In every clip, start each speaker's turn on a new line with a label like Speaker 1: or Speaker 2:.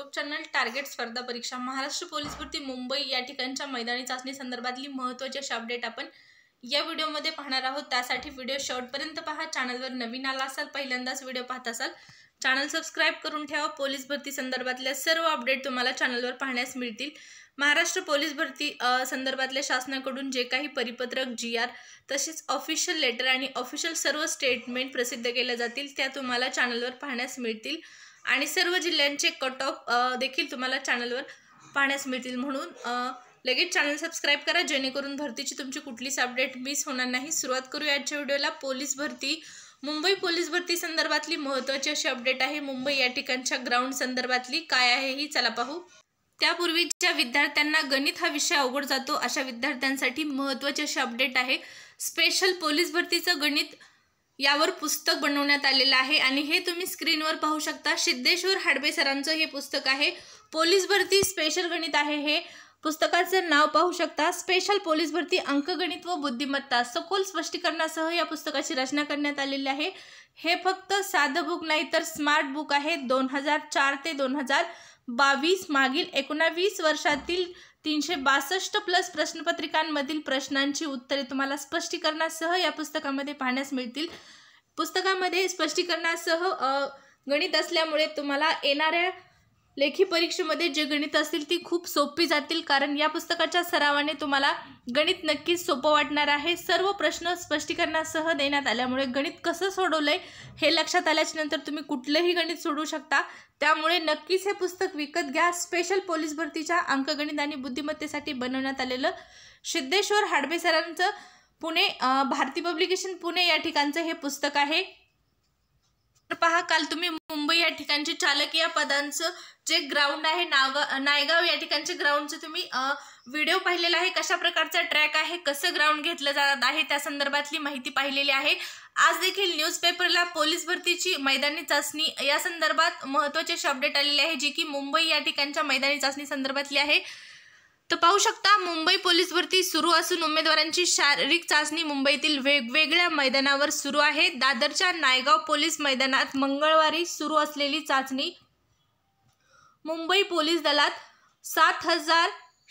Speaker 1: YouTube channel target स्पर्धा परीक्षा Maharashtra police भरती मुंबई या ठिकाणच्या मैदानी चाचणी संदर्भातली महत्त्वाची अशी अपडेट आपण या व्हिडिओमध्ये पाहणार आहोत त्यासाठी व्हिडिओ शेवटपर्यंत पहा चॅनलवर नवीन आला असाल पहिल्यांदाच व्हिडिओ पाहत असाल चॅनल सबस्क्राईब करून ठेवा पोलीस भरती संदर्भातल्या सर्व अपडेट तुम्हाला चॅनलवर पाहण्यास मिळतील महाराष्ट्र पोलीस भरती संदर्भातल्या शासनाकडून जे काही परिपत्रक जी आर तसेच ऑफिशियल लेटर आणि ऑफिशियल सर्व स्टेटमेंट प्रसिद्ध केल्या जातील त्या तुम्हाला चॅनलवर पाहण्यास मिळतील आणि सर्व जिल्ह्यांचे कट ऑफ देखील तुम्हाला चॅनलवर पाहण्यास मिळतील म्हणून लगेच चॅनल सबस्क्राईब करा जेणेकरून भरतीची तुमची कुठलीच अपडेट मिस होणार नाही सुरुवात करूया आजच्या व्हिडिओला पोलीस भरती मुंबई पोलीस भरती संदर्भातली महत्त्वाची अशी अपडेट आहे मुंबई या ठिकाणच्या ग्राउंड संदर्भातली काय आहे ही चला पाहू त्यापूर्वी ज्या विद्यार्थ्यांना गणित हा विषय अवघड जातो अशा विद्यार्थ्यांसाठी महत्त्वाची अशी अपडेट आहे स्पेशल पोलीस भरतीचं गणित यावर पुस्तक बनवण्यात आलेलं आहे आणि हे तुम्ही स्क्रीनवर पाहू शकता सिद्धेश्वर हाडबे सरांचं हे पुस्तक आहे पोलीस भरती स्पेशल गणित आहे हे पुस्तकाचं नाव पाहू शकता स्पेशल पोलीस भरती अंकगणित व बुद्धिमत्ता सखोल स्पष्टीकरणासह या पुस्तकाची रचना करण्यात आलेली आहे हे फक्त साधं बुक नाही तर स्मार्ट बुक आहे दोन हजार चार ते दोन हजार बावीस मागील एकोणावीस वर्षातील तीनशे बासष्ट प्लस प्रश्नपत्रिकांमधील प्रश्नांची उत्तरे तुम्हाला स्पष्टीकरणासह या पुस्तकामध्ये पाहण्यास मिळतील पुस्तकामध्ये स्पष्टीकरणासह गणित असल्यामुळे तुम्हाला येणाऱ्या लेखी परीक्षेमध्ये जे गणित असतील ती खूप सोपी जातील कारण या पुस्तकाच्या सरावाने तुम्हाला गणित नक्कीच सोपं वाटणार आहे सर्व प्रश्न स्पष्टीकरणासह देण्यात आल्यामुळे गणित कसं सोडवलं हे लक्षात आल्याच्या नंतर तुम्ही कुठलंही गणित सोडवू शकता त्यामुळे नक्कीच हे पुस्तक विकत घ्या स्पेशल पोलीस भरतीच्या अंकगणित आणि बुद्धिमत्तेसाठी बनवण्यात आलेलं सिद्धेश्वर हाडबेसरांचं पुणे भारती पब्लिकेशन पुणे या ठिकाणचं हे पुस्तक आहे तर पहा काल तुम्ही मुंबई या ठिकाणचे चालक या पदांचं जे ग्राउंड आहे नाव नायगाव या ठिकाणचे ग्राउंडचं तुम्ही व्हिडिओ पाहिलेला आहे कशा प्रकारचा ट्रॅक आहे कसं ग्राउंड घेतलं जात आहे त्या संदर्भातली माहिती पाहिलेली आहे आज देखील न्यूजपेपरला पोलीस भरतीची मैदानी चाचणी या संदर्भात महत्त्वाचे अपडेट आलेले आहे जी की मुंबई या ठिकाणच्या मैदानी चाचणी संदर्भातली आहे तर पाहू शकता मुंबई पोलीस भरती सुरू असून उमेदवारांची शारीरिक चाचणी मुंबईतील वेगवेगळ्या मैदानावर सुरू आहे दादरच्या नायगाव पोलीस मैदानात मंगळवारी सुरू असलेली चाचणी मुंबई पोलीस दलात सात हजार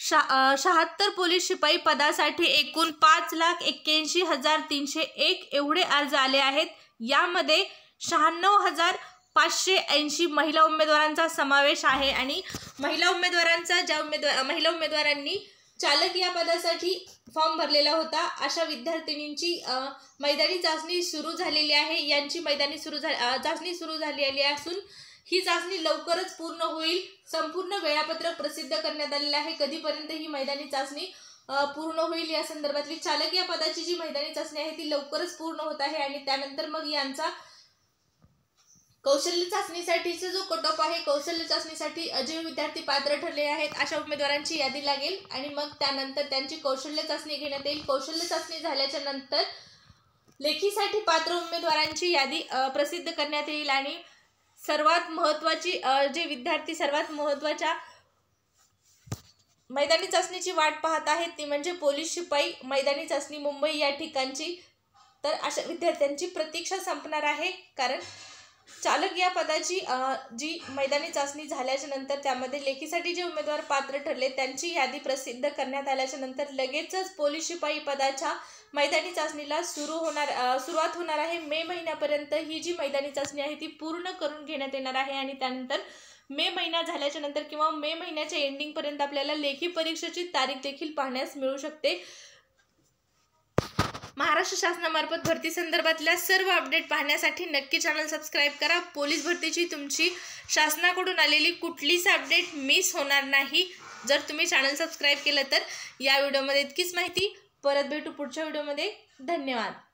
Speaker 1: शहा शहात्तर पोलीस शिपाई पदासाठी एकूण पाच लाख एक्क्याऐंशी हजार तीनशे एक एवढे अर्ज आले आहेत यामध्ये शहाण्णव हजार पाचशे ऐंशी महिला उमेदवारांचा समावेश आहे आणि महिला उमेदवारांचा ज्या उमेदवार महिला उमेदवारांनी चालक या पदासाठी फॉर्म भरलेला होता अशा विद्यार्थिनींची मैदानी चाचणी सुरू झालेली आहे यांची मैदानी सुरू झा चाचणी सुरू झालेली असून ही चाचणी लवकरच पूर्ण होईल संपूर्ण वेळापत्रक प्रसिद्ध करण्यात आलेलं आहे कधीपर्यंत ही मैदानी चाचणी पूर्ण होईल या संदर्भातली चालक या पदाची जी मैदानी चाचणी आहे ती लवकरच पूर्ण होत आहे आणि त्यानंतर मग यांचा कौशल्य चाचणीसाठीचा जो ऑफ आहे कौशल्य चाचणीसाठी अजय विद्यार्थी पात्र ठरले आहेत अशा उमेदवारांची यादी लागेल आणि मग त्यानंतर त्यांची कौशल्य चाचणी घेण्यात येईल कौशल्य चाचणी झाल्याच्या नंतर लेखीसाठी पात्र उमेदवारांची यादी प्रसिद्ध करण्यात येईल आणि सर्वात महत्त्वाची जे विद्यार्थी सर्वात महत्वाच्या मैदानी चाचणीची वाट पाहत आहेत ती म्हणजे पोलीस शिपाई मैदानी चाचणी मुंबई या ठिकाणची तर अशा विद्यार्थ्यांची प्रतीक्षा संपणार आहे कारण चालक या पदाची जी मैदानी चाचणी झाल्याच्या नंतर त्यामध्ये लेखीसाठी जे उमेदवार पात्र ठरले त्यांची यादी प्रसिद्ध करण्यात आल्याच्या नंतर लगेचच पोलीस शिपाई पदाच्या मैदानी चाचणीला सुरू होणार सुरुवात होणार आहे मे महिन्यापर्यंत ही जी मैदानी चाचणी आहे ती पूर्ण करून घेण्यात येणार आहे आणि त्यानंतर मे महिना झाल्याच्या नंतर किंवा मे महिन्याच्या एंडिंगपर्यंत आपल्याला लेखी परीक्षेची तारीख देखील पाहण्यास मिळू शकते महाराष्ट्र शासनामार्फत भरती संदर्भातल्या सर्व अपडेट पाहण्यासाठी नक्की चॅनल सबस्क्राईब करा पोलीस भरतीची तुमची शासनाकडून आलेली कुठलीच अपडेट मिस होणार नाही जर तुम्ही चॅनल सबस्क्राईब केलं तर या व्हिडिओमध्ये इतकीच माहिती परत भेटू पुढच्या व्हिडिओमध्ये धन्यवाद